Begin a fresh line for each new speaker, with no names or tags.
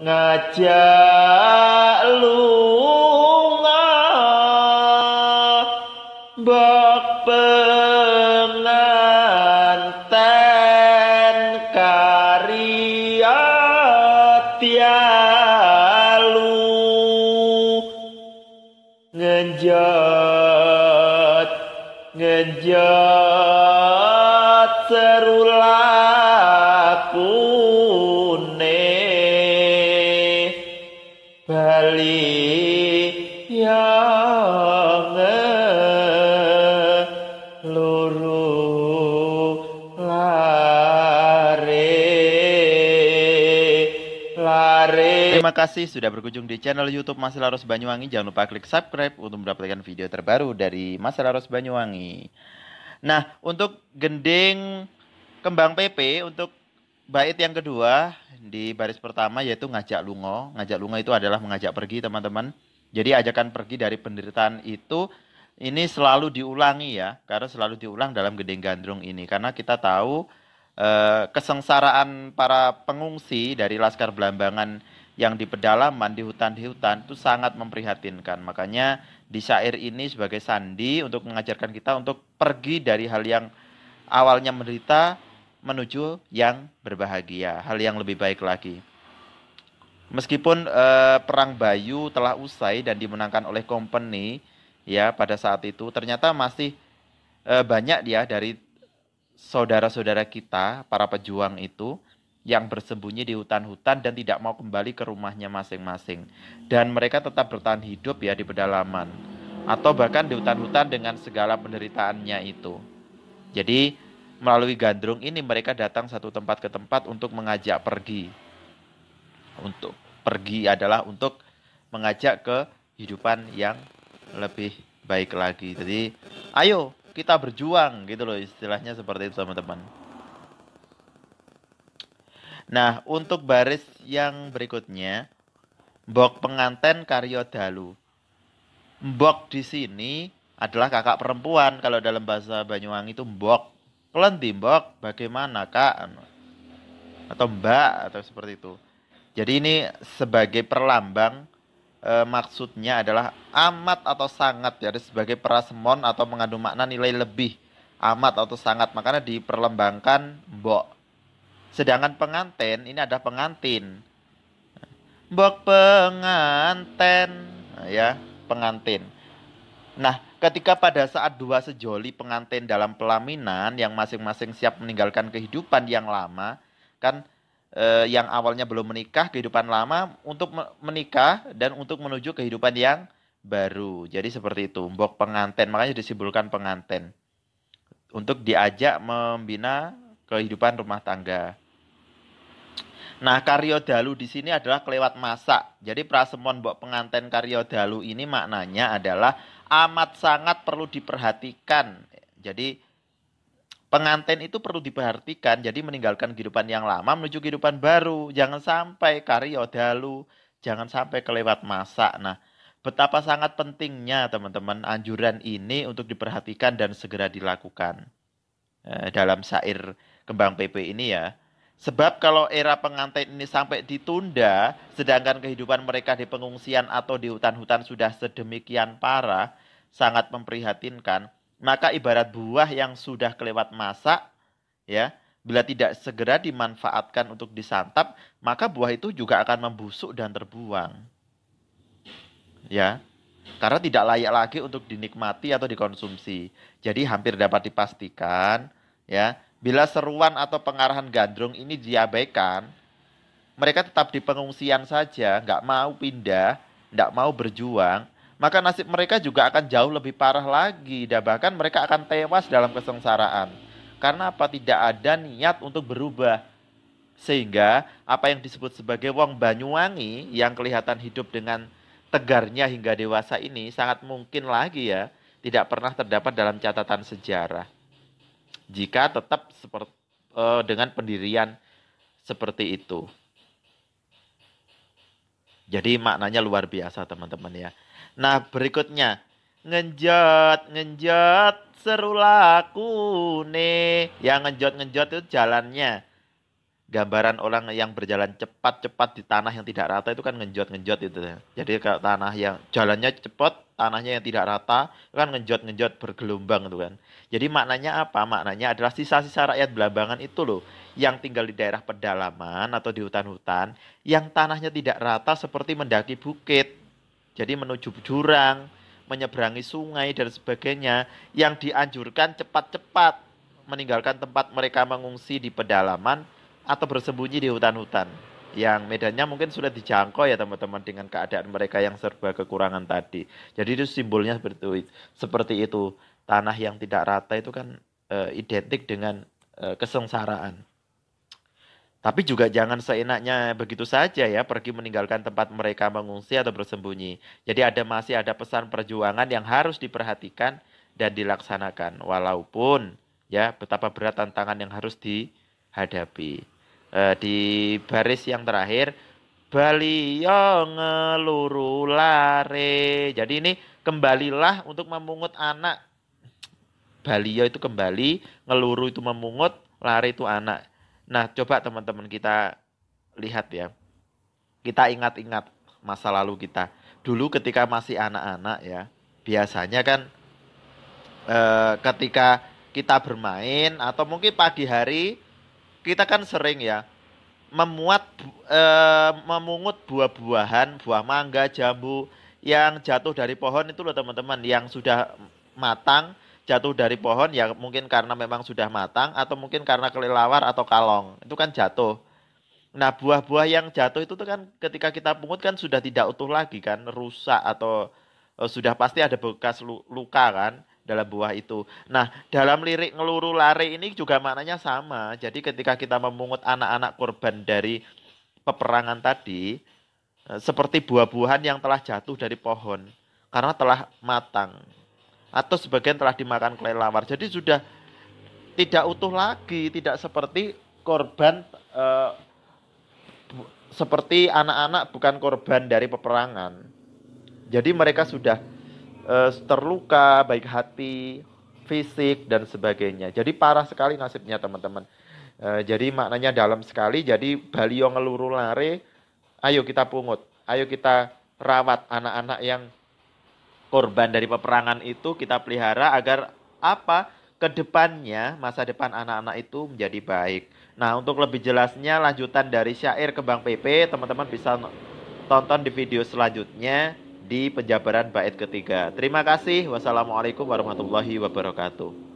ngajak lunga bak pengantin karya tialu ngejat ngejat Bali yang luru lare lare Terima kasih sudah berkunjung di channel YouTube Mas Laros Banyuwangi. Jangan lupa klik subscribe untuk mendapatkan video terbaru dari Mas Laros Banyuwangi. Nah, untuk gending kembang PP untuk bait yang kedua di baris pertama yaitu ngajak lungo. Ngajak lungo itu adalah mengajak pergi teman-teman. Jadi ajakan pergi dari penderitaan itu ini selalu diulangi ya, karena selalu diulang dalam Gedeng Gandrung ini karena kita tahu eh, kesengsaraan para pengungsi dari laskar Belambangan yang di pedalaman, di hutan di hutan itu sangat memprihatinkan. Makanya di syair ini sebagai sandi untuk mengajarkan kita untuk pergi dari hal yang awalnya menderita menuju yang berbahagia, hal yang lebih baik lagi. Meskipun eh, perang Bayu telah usai dan dimenangkan oleh company ya pada saat itu ternyata masih eh, banyak ya dari saudara-saudara kita para pejuang itu yang bersembunyi di hutan-hutan dan tidak mau kembali ke rumahnya masing-masing dan mereka tetap bertahan hidup ya di pedalaman atau bahkan di hutan-hutan dengan segala penderitaannya itu. Jadi melalui gandrung ini mereka datang satu tempat ke tempat untuk mengajak pergi. Untuk pergi adalah untuk mengajak ke kehidupan yang lebih baik lagi. Jadi, ayo kita berjuang gitu loh istilahnya seperti itu teman-teman. Nah, untuk baris yang berikutnya, mbok penganten karyo dalu. Mbok di sini adalah kakak perempuan kalau dalam bahasa Banyuwangi itu mbok timbok bagaimana kak? Anu. Atau mbak atau seperti itu. Jadi ini sebagai perlambang e, maksudnya adalah amat atau sangat ya sebagai perasemon atau mengandung makna nilai lebih amat atau sangat makanya diperlembangkan mbok sedangkan pengantin ini ada pengantin mbok pengantin nah, ya pengantin nah Ketika pada saat dua sejoli pengantin dalam pelaminan yang masing-masing siap meninggalkan kehidupan yang lama, kan eh, yang awalnya belum menikah, kehidupan lama untuk menikah dan untuk menuju kehidupan yang baru. Jadi seperti itu, mbok pengantin, makanya disimpulkan pengantin. Untuk diajak membina kehidupan rumah tangga. Nah, karyo dalu di sini adalah kelewat masak. Jadi prasemon mbok pengantin karyo dalu ini maknanya adalah amat sangat perlu diperhatikan. Jadi pengantin itu perlu diperhatikan. Jadi meninggalkan kehidupan yang lama menuju kehidupan baru. Jangan sampai karyo dalu, jangan sampai kelewat masak. Nah, betapa sangat pentingnya teman-teman anjuran ini untuk diperhatikan dan segera dilakukan. Eh, dalam syair kembang PP ini ya. Sebab kalau era pengantin ini sampai ditunda, sedangkan kehidupan mereka di pengungsian atau di hutan-hutan sudah sedemikian parah, sangat memprihatinkan, maka ibarat buah yang sudah kelewat masak, ya, bila tidak segera dimanfaatkan untuk disantap, maka buah itu juga akan membusuk dan terbuang. Ya. Karena tidak layak lagi untuk dinikmati atau dikonsumsi. Jadi hampir dapat dipastikan, ya, Bila seruan atau pengarahan gandrung ini diabaikan, mereka tetap di pengungsian saja, nggak mau pindah, nggak mau berjuang, maka nasib mereka juga akan jauh lebih parah lagi dan bahkan mereka akan tewas dalam kesengsaraan. Karena apa? Tidak ada niat untuk berubah. Sehingga apa yang disebut sebagai wong Banyuwangi yang kelihatan hidup dengan tegarnya hingga dewasa ini sangat mungkin lagi ya tidak pernah terdapat dalam catatan sejarah jika tetap seperti, uh, eh, dengan pendirian seperti itu. Jadi maknanya luar biasa teman-teman ya. Nah berikutnya ngenjot ngenjot seru nih. yang ngenjot ngenjot itu jalannya gambaran orang yang berjalan cepat-cepat di tanah yang tidak rata itu kan ngejot-ngejot itu. Ya. Jadi kalau tanah yang jalannya cepat, tanahnya yang tidak rata itu kan ngejot-ngejot bergelombang itu kan. Jadi maknanya apa? Maknanya adalah sisa-sisa rakyat belambangan itu loh yang tinggal di daerah pedalaman atau di hutan-hutan yang tanahnya tidak rata seperti mendaki bukit. Jadi menuju jurang, menyeberangi sungai dan sebagainya yang dianjurkan cepat-cepat meninggalkan tempat mereka mengungsi di pedalaman atau bersembunyi di hutan-hutan yang medannya mungkin sudah dijangkau ya teman-teman dengan keadaan mereka yang serba kekurangan tadi. Jadi itu simbolnya seperti itu. Seperti itu. Tanah yang tidak rata itu kan e, identik dengan e, kesengsaraan. Tapi juga jangan seenaknya begitu saja ya pergi meninggalkan tempat mereka mengungsi atau bersembunyi. Jadi ada masih ada pesan perjuangan yang harus diperhatikan dan dilaksanakan walaupun ya betapa berat tantangan yang harus di hadapi. Uh, di baris yang terakhir baliyo ngeluru lare. Jadi ini kembalilah untuk memungut anak. Baliyo itu kembali, ngeluru itu memungut, lare itu anak. Nah, coba teman-teman kita lihat ya. Kita ingat-ingat masa lalu kita. Dulu ketika masih anak-anak ya, biasanya kan e, ketika kita bermain atau mungkin pagi hari kita kan sering ya memuat e, memungut buah-buahan, buah mangga, jambu yang jatuh dari pohon itu loh teman-teman yang sudah matang jatuh dari pohon ya mungkin karena memang sudah matang atau mungkin karena kelelawar atau kalong itu kan jatuh. Nah buah-buah yang jatuh itu tuh kan ketika kita pungut kan sudah tidak utuh lagi kan rusak atau eh, sudah pasti ada bekas luka kan dalam buah itu. Nah, dalam lirik ngeluru lari ini juga maknanya sama. Jadi ketika kita memungut anak-anak korban dari peperangan tadi, eh, seperti buah-buahan yang telah jatuh dari pohon karena telah matang atau sebagian telah dimakan kelelawar. Jadi sudah tidak utuh lagi, tidak seperti korban eh, seperti anak-anak bukan korban dari peperangan. Jadi mereka sudah Eh, terluka baik hati, fisik dan sebagainya. Jadi parah sekali nasibnya teman-teman. Eh, jadi maknanya dalam sekali. Jadi balio ngeluru lari ayo kita pungut, ayo kita rawat anak-anak yang korban dari peperangan itu kita pelihara agar apa kedepannya masa depan anak-anak itu menjadi baik. Nah untuk lebih jelasnya lanjutan dari syair ke Bang PP teman-teman bisa tonton di video selanjutnya di penjabaran bait ketiga. Terima kasih. Wassalamualaikum warahmatullahi wabarakatuh.